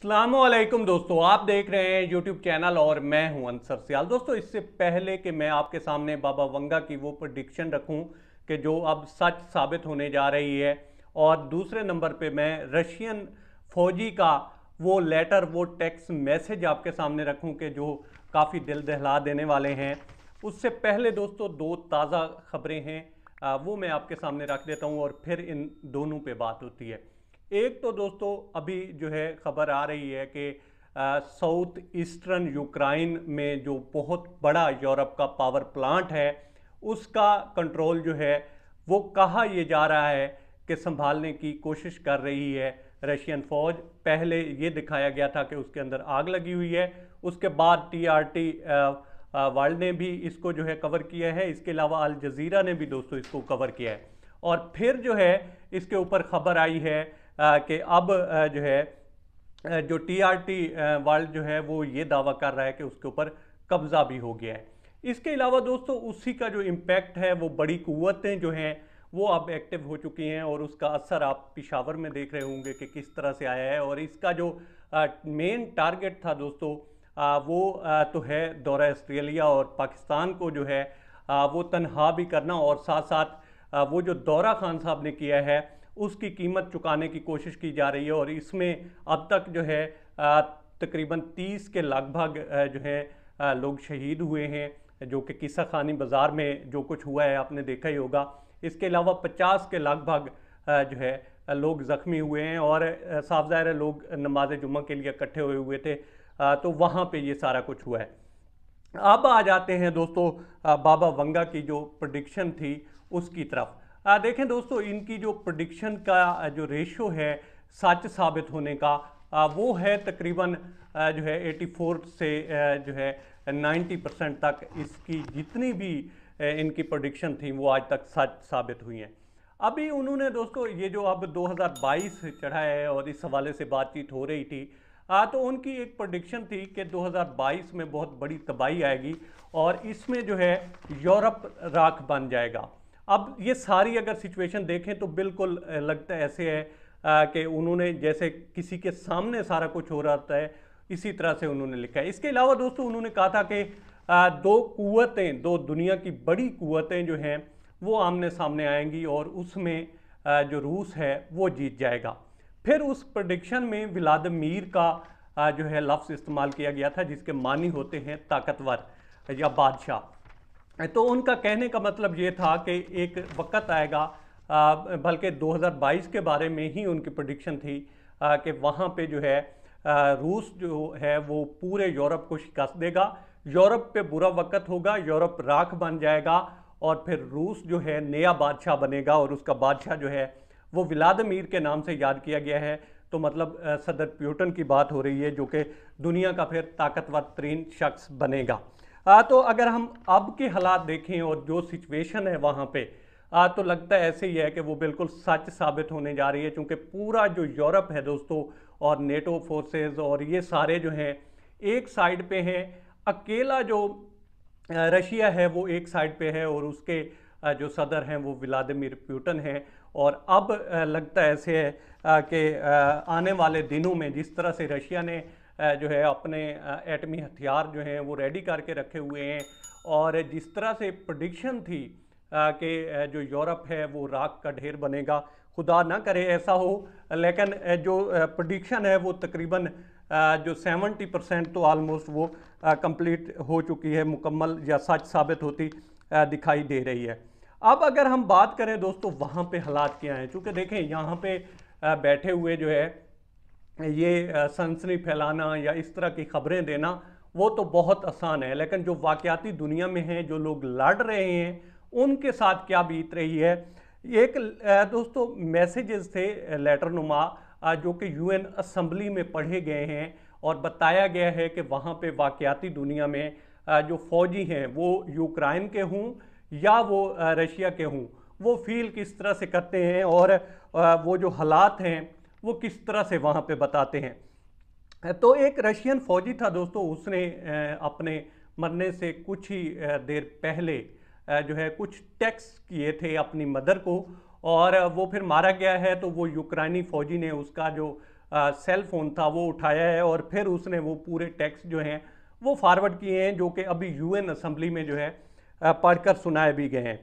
असलम दोस्तों आप देख रहे हैं यूट्यूब चैनल और मैं हूं अंसर सियाल दोस्तों इससे पहले कि मैं आपके सामने बाबा वंगा की वो प्रडिक्शन रखूं कि जो अब सच साबित होने जा रही है और दूसरे नंबर पे मैं रशियन फौजी का वो लेटर वो टेक्स मैसेज आपके सामने रखूं कि जो काफ़ी दिल दहला देने वाले हैं उससे पहले दोस्तों दो ताज़ा खबरें हैं वो मैं आपके सामने रख देता हूँ और फिर इन दोनों पर बात होती है एक तो दोस्तों अभी जो है खबर आ रही है कि साउथ ईस्टर्न यूक्राइन में जो बहुत बड़ा यूरोप का पावर प्लांट है उसका कंट्रोल जो है वो कहा यह जा रहा है कि संभालने की कोशिश कर रही है रशियन फ़ौज पहले ये दिखाया गया था कि उसके अंदर आग लगी हुई है उसके बाद टीआरटी वर्ल्ड ने भी इसको जो है कवर किया है इसके अलावा अल जजीरा ने भी दोस्तों इसको कवर किया है और फिर जो है इसके ऊपर ख़बर आई है कि अब जो है जो टीआरटी वर्ल्ड जो है वो ये दावा कर रहा है कि उसके ऊपर कब्जा भी हो गया है इसके अलावा दोस्तों उसी का जो इम्पेक्ट है वो बड़ी कुतें जो हैं वो अब एक्टिव हो चुकी हैं और उसका असर आप पिशावर में देख रहे होंगे कि किस तरह से आया है और इसका जो मेन टारगेट था दोस्तों आ, वो आ, तो है दौरा ऑस्ट्रेलिया और पाकिस्तान को जो है आ, वो तनहा भी करना और साथ साथ वो जो दौरा खान साहब ने किया है उसकी कीमत चुकाने की कोशिश की जा रही है और इसमें अब तक जो है तकरीबन तीस के लगभग जो है लोग शहीद हुए हैं जो कि किस्सा खानी बाज़ार में जो कुछ हुआ है आपने देखा ही होगा इसके अलावा पचास के लगभग जो है लोग ज़ख्मी हुए हैं और साफ ज़ाहिर लोग नमाज जुम्मे के लिए इकट्ठे हुए हुए थे तो वहाँ पर ये सारा कुछ हुआ है अब आ जाते हैं दोस्तों बाबा वंगा की जो प्रडिक्शन थी उसकी तरफ आ, देखें दोस्तों इनकी जो प्रडिक्शन का जो रेशो है सच साबित होने का आ, वो है तकरीबन जो है 84 से जो है 90 परसेंट तक इसकी जितनी भी इनकी प्रोडिक्शन थी वो आज तक सच साबित हुई हैं अभी उन्होंने दोस्तों ये जो अब 2022 चढ़ा है और इस हवाले से बातचीत हो रही थी आ, तो उनकी एक प्रोडिक्शन थी कि 2022 में बहुत बड़ी तबाही आएगी और इसमें जो है यूरोप राख बन जाएगा अब ये सारी अगर सिचुएशन देखें तो बिल्कुल लगता है ऐसे है कि उन्होंने जैसे किसी के सामने सारा कुछ हो रहा है इसी तरह से उन्होंने लिखा है इसके अलावा दोस्तों उन्होंने कहा था कि दो कुतें दो दुनिया की बड़ी कुतें जो हैं वो आमने सामने आएंगी और उसमें जो रूस है वो जीत जाएगा फिर उस प्रडिक्शन में व्लादिमीर का जो है लफ्ज़ इस्तेमाल किया गया था जिसके मानी होते हैं ताकतवर या बादशाह तो उनका कहने का मतलब ये था कि एक वक्त आएगा बल्कि 2022 के बारे में ही उनकी प्रडिक्शन थी कि वहाँ पे जो है रूस जो है वो पूरे यूरोप को शिकस्त देगा यूरोप पे बुरा वक्त होगा यूरोप राख बन जाएगा और फिर रूस जो है नया बादशाह बनेगा और उसका बादशाह जो है वो व्लादिमीर के नाम से याद किया गया है तो मतलब सदर प्यूटन की बात हो रही है जो कि दुनिया का फिर ताकतवर तरीन शख्स बनेगा हाँ तो अगर हम अब के हालात देखें और जो सिचुएशन है वहाँ पे आ, तो लगता है ऐसे ही है कि वो बिल्कुल सच साबित होने जा रही है क्योंकि पूरा जो यूरोप है दोस्तों और नेटो फोर्सेस और ये सारे जो हैं एक साइड पे हैं अकेला जो रशिया है वो एक साइड पे है और उसके जो सदर हैं वो व्लादिमिर प्यूटन हैं और अब लगता ऐसे है कि आने वाले दिनों में जिस तरह से रशिया ने जो है अपने एटमी हथियार जो हैं वो रेडी करके रखे हुए हैं और जिस तरह से प्रडिक्शन थी कि जो यूरोप है वो राख का ढेर बनेगा खुदा ना करे ऐसा हो लेकिन जो प्रडिक्शन है वो तकरीबन जो 70 परसेंट तो आलमोस्ट वो कंप्लीट हो चुकी है मुकम्मल या सच साबित होती दिखाई दे रही है अब अगर हम बात करें दोस्तों वहाँ पे हालात क्या हैं चूँकि देखें यहाँ पे बैठे हुए जो है ये सनसनी फैलाना या इस तरह की खबरें देना वो तो बहुत आसान है लेकिन जो वाकयाती दुनिया में हैं जो लोग लड़ रहे हैं उनके साथ क्या बीत रही है एक दोस्तों मैसेजेस थे लेटर नुमा जो कि यूएन असम्बली में पढ़े गए हैं और बताया गया है कि वहाँ पे वाकयाती दुनिया में जो फौजी हैं वो यूक्राइन के हों या वो रशिया के हों वो फील किस तरह से करते हैं और वो जो हालात हैं वो किस तरह से वहाँ पे बताते हैं तो एक रशियन फौजी था दोस्तों उसने अपने मरने से कुछ ही देर पहले जो है कुछ टैक्स किए थे अपनी मदर को और वो फिर मारा गया है तो वो यूक्रेनी फौजी ने उसका जो सेल फ़ोन था वो उठाया है और फिर उसने वो पूरे टैक्स जो हैं वो फॉरवर्ड किए हैं जो कि अभी यूएन एन में जो है पढ़कर सुनाए भी गए हैं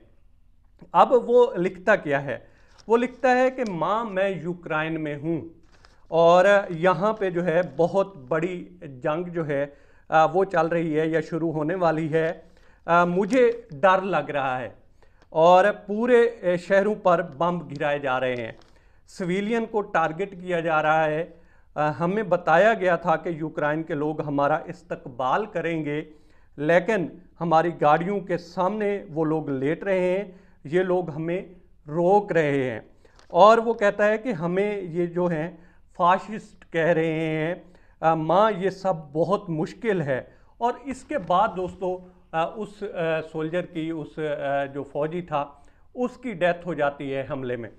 अब वो लिखता क्या है वो लिखता है कि माँ मैं यूक्राइन में हूँ और यहाँ पे जो है बहुत बड़ी जंग जो है वो चल रही है या शुरू होने वाली है मुझे डर लग रहा है और पूरे शहरों पर बम गिराए जा रहे हैं सिविलियन को टारगेट किया जा रहा है हमें बताया गया था कि यूक्राइन के लोग हमारा इस्तकबाल करेंगे लेकिन हमारी गाड़ियों के सामने वो लोग लेट रहे हैं ये लोग हमें रोक रहे हैं और वो कहता है कि हमें ये जो हैं फाशिस्ट कह रहे हैं माँ ये सब बहुत मुश्किल है और इसके बाद दोस्तों आ, उस आ, सोल्जर की उस आ, जो फौजी था उसकी डेथ हो जाती है हमले में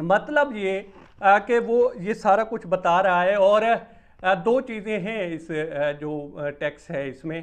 मतलब ये कि वो ये सारा कुछ बता रहा है और दो चीज़ें हैं इस जो टैक्स है इसमें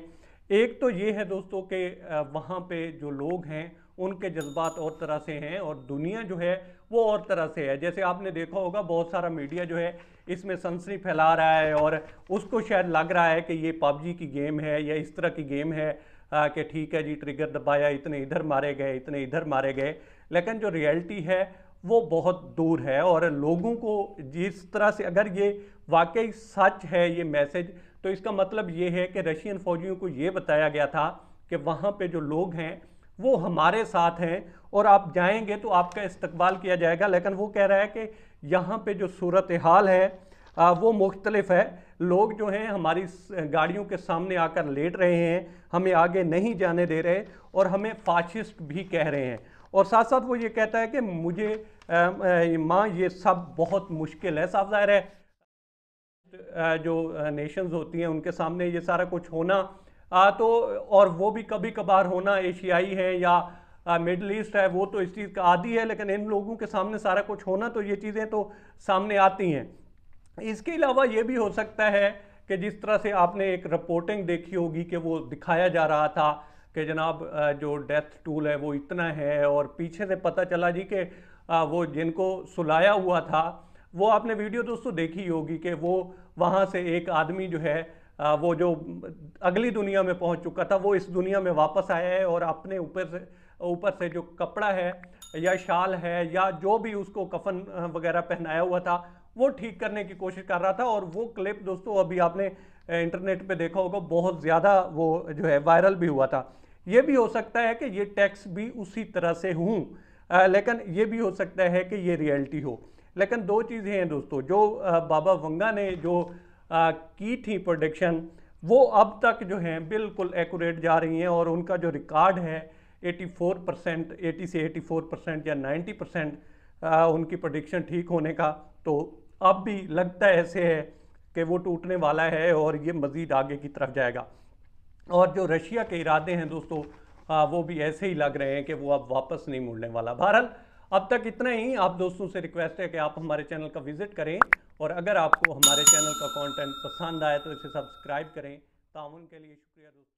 एक तो ये है दोस्तों कि वहाँ पे जो लोग हैं उनके जज्बात और तरह से हैं और दुनिया जो है वो और तरह से है जैसे आपने देखा होगा बहुत सारा मीडिया जो है इसमें सनसनी फैला रहा है और उसको शायद लग रहा है कि ये पबजी की गेम है या इस तरह की गेम है कि ठीक है जी ट्रिगर दबाया इतने इधर मारे गए इतने इधर मारे गए लेकिन जो रियलिटी है वो बहुत दूर है और लोगों को जिस तरह से अगर ये वाकई सच है ये मैसेज तो इसका मतलब ये है कि रशियन फौजियों को ये बताया गया था कि वहाँ पे जो लोग हैं वो हमारे साथ हैं और आप जाएंगे तो आपका इस्तकबाल किया जाएगा लेकिन वो कह रहा है कि यहाँ पे जो सूरत हाल है आ, वो मुख्तलफ है लोग जो हैं हमारी गाड़ियों के सामने आकर लेट रहे हैं हमें आगे नहीं जाने दे रहे और हमें फाशिस्ट भी कह रहे हैं और साथ साथ वो ये कहता है कि मुझे माँ ये सब बहुत मुश्किल है साफ ज़ाहिर है जो नेशंस होती हैं उनके सामने ये सारा कुछ होना आ, तो और वो भी कभी कभार होना एशियाई है या मिडल ईस्ट है वो तो इस चीज़ का आदि है लेकिन इन लोगों के सामने सारा कुछ होना तो ये चीज़ें तो सामने आती हैं इसके अलावा ये भी हो सकता है कि जिस तरह से आपने एक रिपोर्टिंग देखी होगी कि वो दिखाया जा रहा था कि जनाब जो डेथ टूल है वो इतना है और पीछे से पता चला जी कि वो जिनको सुलाया हुआ था वो आपने वीडियो दोस्तों देखी होगी कि वो वहाँ से एक आदमी जो है वो जो अगली दुनिया में पहुँच चुका था वो इस दुनिया में वापस आया है और अपने ऊपर से ऊपर से जो कपड़ा है या शाल है या जो भी उसको कफन वगैरह पहनाया हुआ था वो ठीक करने की कोशिश कर रहा था और वो क्लिप दोस्तों अभी आपने इंटरनेट पे देखा होगा बहुत ज़्यादा वो जो है वायरल भी हुआ था ये भी हो सकता है कि ये टैक्स भी उसी तरह से हूँ लेकिन ये भी हो सकता है कि ये रियलिटी हो लेकिन दो चीज़ें हैं दोस्तों जो बाबा वंगा ने जो की थी प्रोडिक्शन वो अब तक जो हैं बिल्कुल एक्यूरेट जा रही हैं और उनका जो रिकॉर्ड है 84 परसेंट एटी से 84 परसेंट या 90 परसेंट उनकी प्रोडिक्शन ठीक होने का तो अब भी लगता ऐसे है कि वो टूटने वाला है और ये मज़ीद आगे की तरफ जाएगा और जो रशिया के इरादे हैं दोस्तों आ, वो भी ऐसे ही लग रहे हैं कि वो अब वापस नहीं मुड़ने वाला भारत अब तक इतना ही आप दोस्तों से रिक्वेस्ट है कि आप हमारे चैनल का विजिट करें और अगर आपको हमारे चैनल का कंटेंट पसंद आए तो इसे सब्सक्राइब करें ताउन के लिए शुक्रिया दोस्तों